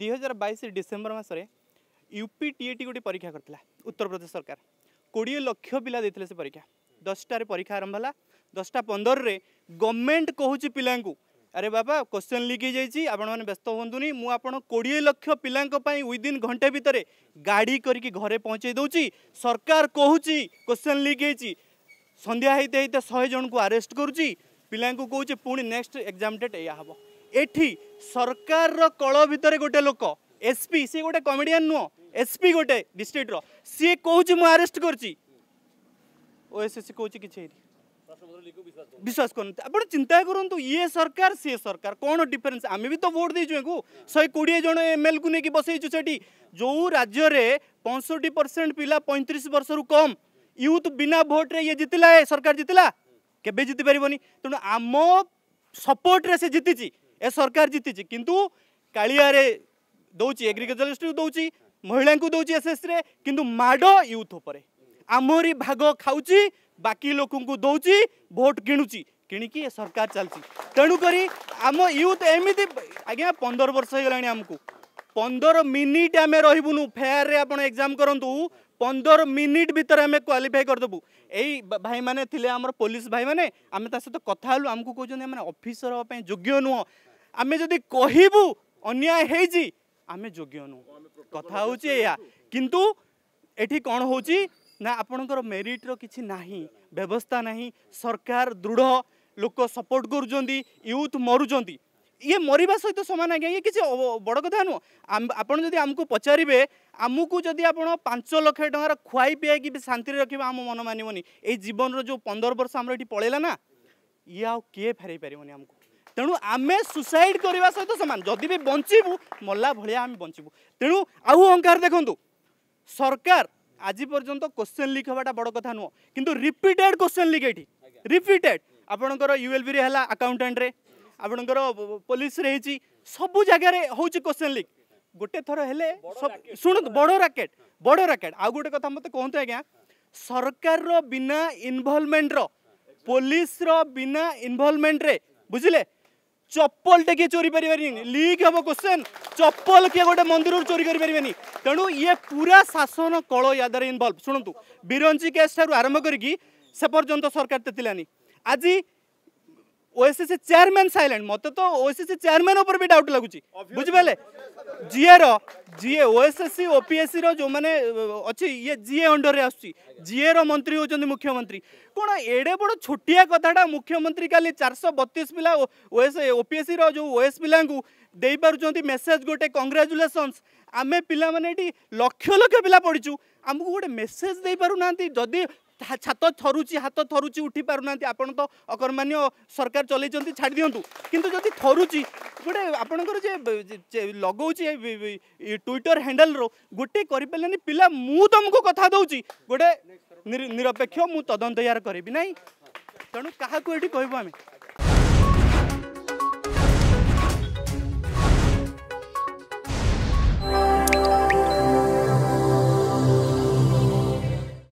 दुईार बैश डिसेम्बर मस यूपी टीएटी गोटे परीक्षा करता उत्तर प्रदेश सरकार कोड़े लक्ष पा से परीक्षा दसटारे परीक्षा आरंभ है दसटा पंदर में गवर्नमेंट कहूँ पिला अरे बाबा क्वेश्चन लिक होस्त हूँ मुझे कोड़े लक्ष पाई विदिन घंटे भितर गाड़ी करके घरे पहुँचे दूसरी सरकार कहूँ क्वेश्चन लिक सन्ध्या शहे जन को आरेस्ट करुच्ची पिला कौच पुणी नेक्स्ट एग्जाम डेट या हाँ এটি সরকার কল ভিতরে গোটে লোক এসপি সে গোটে কমেডিয়ান নুহ এসপি গোটে ডিস্ট্রিক্টর সে কৌছি মু আরেস্ট করছি ওএসএসসি কৌছি কিছু হয়নি বিশ্বাস করুন আপনার চিন্তা করুন ইয়ে সরকার সি সরকার কোণ ডিফরেন্স আমি বি তো ভোট দিয়েছু এগু শহে কোড়িয়ে জন এমএল কু নিয়ে বসাইছু সেটি যে রাজ্যের পঁয়ষট্টি পরসেন্ট পিলা পঁয়ত্রিশ বর্ষর কম ইউথ বিনা ভোটরে ইয়ে জিতলা সরকার জিতলা কেবে জিতি পারবনি তেমন আম সপোর্টরে সে জিতিছি ए सरकार जितिଛି କିନ୍ତୁ କାଳିଆରେ ଦେଉଛି ଏଗ୍ରିକଲଚରିଷ୍ଟକୁ ଦେଉଛି ମହିଳାଙ୍କୁ ଦେଉଛି ଏସ୍ଏସ୍ରେ କିନ୍ତୁ ମାଡ଼ ୟୁଥ୍ ଉପରେ ଆମରି ଭାଗ ଖାଉଛି ବାକି ଲୋକଙ୍କୁ ଦେଉଛି ଭୋଟ୍ କିଣୁଛି କିଣିକି ଏ ସରକାର ଚାଲିଛି ତେଣୁକରି ଆମ ୟୁଥ୍ ଏମିତି ଆଜ୍ଞା ପନ୍ଦର ବର୍ଷ ହେଇଗଲାଣି ଆମକୁ ପନ୍ଦର ମିନିଟ୍ ଆମେ ରହିବୁନୁ ଫେୟାରରେ ଆପଣ ଏକ୍ଜାମ୍ କରନ୍ତୁ ପନ୍ଦର ମିନିଟ୍ ଭିତରେ ଆମେ କ୍ୱାଲିଫାଇ କରିଦେବୁ ଏଇ ଭାଇମାନେ ଥିଲେ ଆମର ପୋଲିସ ଭାଇମାନେ ଆମେ ତା ସହିତ କଥା ହେଲୁ ଆମକୁ କହୁଛନ୍ତି ଏମାନେ ଅଫିସର ହେବା ପାଇଁ ଯୋଗ୍ୟ ନୁହଁ ଆମେ ଯଦି କହିବୁ ଅନ୍ୟାୟ ହେଇଛି ଆମେ ଯୋଗ୍ୟ ନୁହଁ କଥା ହେଉଛି ଏଇଆ କିନ୍ତୁ ଏଠି କ'ଣ ହେଉଛି ନା ଆପଣଙ୍କର ମେରିଟ୍ର କିଛି ନାହିଁ ବ୍ୟବସ୍ଥା ନାହିଁ ସରକାର ଦୃଢ଼ ଲୋକ ସପୋର୍ଟ କରୁଛନ୍ତି ୟୁଥ୍ ମରୁଛନ୍ତି ଇଏ ମରିବା ସହିତ ସମାନ ଆଜ୍ଞା ଇଏ କିଛି ବଡ଼ କଥା ନୁହଁ ଆପଣ ଯଦି ଆମକୁ ପଚାରିବେ ଆମକୁ ଯଦି ଆପଣ ପାଞ୍ଚ ଲକ୍ଷ ଟଙ୍କାର ଖୁଆଇ ପିଆଇକି ଶାନ୍ତିରେ ରଖିବେ ଆମ ମନ ମାନିବନି ଏଇ ଜୀବନର ଯେଉଁ ପନ୍ଦର ବର୍ଷ ଆମର ଏଠି ପଳେଇଲା ନା ଇଏ ଆଉ କିଏ ଫେରାଇ ପାରିବନି ଆମକୁ ତେଣୁ ଆମେ ସୁସାଇଡ଼ କରିବା ସହିତ ସମାନ ଯଦି ବି ବଞ୍ଚିବୁ ମଲା ଭଳିଆ ଆମେ ବଞ୍ଚିବୁ ତେଣୁ ଆଉ ଅହଙ୍କାର ଦେଖନ୍ତୁ ସରକାର ଆଜି ପର୍ଯ୍ୟନ୍ତ କୋଶ୍ଚେନ୍ ଲିକ୍ ହେବାଟା ବଡ଼ କଥା ନୁହଁ କିନ୍ତୁ ରିପିଟେଡ୍ କୋଶ୍ଚେନ୍ ଲିକ୍ ଏଠି ରିପିଟେଡ୍ ଆପଣଙ୍କର ୟୁଏଲ୍ବିରେ ହେଲା ଆକାଉଣ୍ଟାଣ୍ଟରେ ଆପଣଙ୍କର ପୋଲିସ ରହିଛି ସବୁ ଜାଗାରେ ହେଉଛି କ୍ୱେଶ୍ଚନ୍ ଲିକ୍ ଗୋଟେ ଥର ହେଲେ ଶୁଣନ୍ତୁ ବଡ଼ ରାକେଟ୍ ବଡ଼ ରାକେଟ୍ ଆଉ ଗୋଟେ କଥା ମୋତେ କୁହନ୍ତୁ ଆଜ୍ଞା ସରକାରର ବିନା ଇନଭଲ୍ଭମେଣ୍ଟର ପୋଲିସର ବିନା ଇନଭଲ୍ଭମେଣ୍ଟରେ ବୁଝିଲେ ଚପଲଟେ କିଏ ଚୋରି ପାରିବେନି ଲିକ୍ ହେବ କ୍ୱେଶ୍ଚନ୍ ଚପଲ କିଏ ଗୋଟେ ମନ୍ଦିରରୁ ଚୋରି କରିପାରିବେନି ତେଣୁ ଇଏ ପୁରା ଶାସନ କଳ ୟାଦ୍ୱାରା ଇନଭଲ୍ଭ ଶୁଣନ୍ତୁ ବିରଞ୍ଚି କେସ୍ ଠାରୁ ଆରମ୍ଭ କରିକି ସେ ପର୍ଯ୍ୟନ୍ତ ସରକାର ତେତିଲାନି ଆଜି ଓଏସିସି ଚେୟାରମ୍ୟାନ୍ ସାଇଲେଣ୍ଟ ମୋତେ ତ ଓଏସିସି ଚେୟାରମ୍ୟାନ୍ ଉପରେ ବି ଡାଉଟ୍ ଲାଗୁଛି ବୁଝିପାରିଲେ ଜିଏର ଜିଏ ଓଏସ୍ଏସ୍ସି ଓପିଏସ୍ସିର ଯେଉଁମାନେ ଅଛି ଇଏ ଜିଏ ଅଣ୍ଡରରେ ଆସୁଛି ଜିଏର ମନ୍ତ୍ରୀ ହେଉଛନ୍ତି ମୁଖ୍ୟମନ୍ତ୍ରୀ କ'ଣ ଏଡ଼େ ବଡ଼ ଛୋଟିଆ କଥାଟା ମୁଖ୍ୟମନ୍ତ୍ରୀ କାଲି ଚାରିଶହ ବତିଶ ପିଲା ଓଏସ୍ ଓପିଏସ୍ସିର ଯେଉଁ ଓଏସ୍ ପିଲାଙ୍କୁ ଦେଇପାରୁଛନ୍ତି ମେସେଜ୍ ଗୋଟେ କଂଗ୍ରାଚୁଲେସନ୍ସ ଆମେ ପିଲାମାନେ ଏଠି ଲକ୍ଷ ଲକ୍ଷ ପିଲା ପଢ଼ିଛୁ ଆମକୁ ଗୋଟେ ମେସେଜ୍ ଦେଇପାରୁନାହାନ୍ତି ଯଦି ଛାତ ଥରୁଛି ହାତ ଥରୁଛି ଉଠି ପାରୁନାହାନ୍ତି ଆପଣ ତ ଅକର୍ମାନ୍ୟ ସରକାର ଚଲେଇଛନ୍ତି ଛାଡ଼ି ଦିଅନ୍ତୁ କିନ୍ତୁ ଯଦି ଥରୁଛି ଗୋଟେ ଆପଣଙ୍କର ଯେ ଲଗାଉଛି ଟ୍ୱିଟର ହ୍ୟାଣ୍ଡେଲରୁ ଗୋଟେ କରିପାରିଲେନି ପିଲା ମୁଁ ତୁମକୁ କଥା ଦେଉଛି ଗୋଟେ ନିରପେକ୍ଷ ମୁଁ ତଦନ୍ତ ୟାର କରିବି ନାହିଁ ତେଣୁ କାହାକୁ ଏଠି କହିବୁ ଆମେ